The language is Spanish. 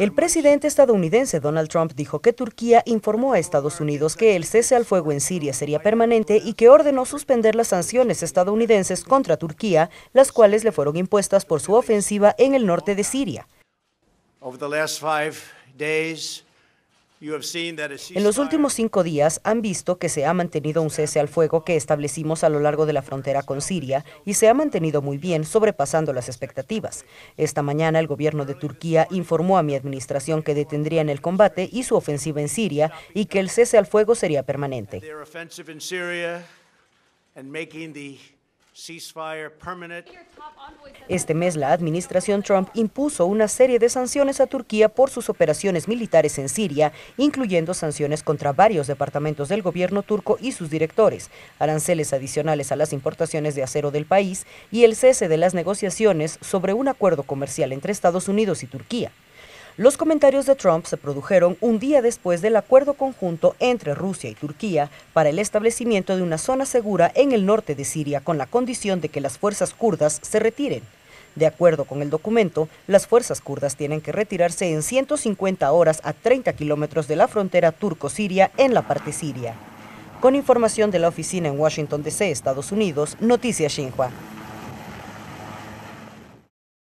El presidente estadounidense Donald Trump dijo que Turquía informó a Estados Unidos que el cese al fuego en Siria sería permanente y que ordenó suspender las sanciones estadounidenses contra Turquía, las cuales le fueron impuestas por su ofensiva en el norte de Siria. En los últimos cinco días han visto que se ha mantenido un cese al fuego que establecimos a lo largo de la frontera con Siria y se ha mantenido muy bien, sobrepasando las expectativas. Esta mañana el gobierno de Turquía informó a mi administración que detendrían el combate y su ofensiva en Siria y que el cese al fuego sería permanente. Este mes la administración Trump impuso una serie de sanciones a Turquía por sus operaciones militares en Siria, incluyendo sanciones contra varios departamentos del gobierno turco y sus directores, aranceles adicionales a las importaciones de acero del país y el cese de las negociaciones sobre un acuerdo comercial entre Estados Unidos y Turquía. Los comentarios de Trump se produjeron un día después del acuerdo conjunto entre Rusia y Turquía para el establecimiento de una zona segura en el norte de Siria con la condición de que las fuerzas kurdas se retiren. De acuerdo con el documento, las fuerzas kurdas tienen que retirarse en 150 horas a 30 kilómetros de la frontera turco-siria en la parte siria. Con información de la oficina en Washington, D.C., Estados Unidos, Noticias Xinhua.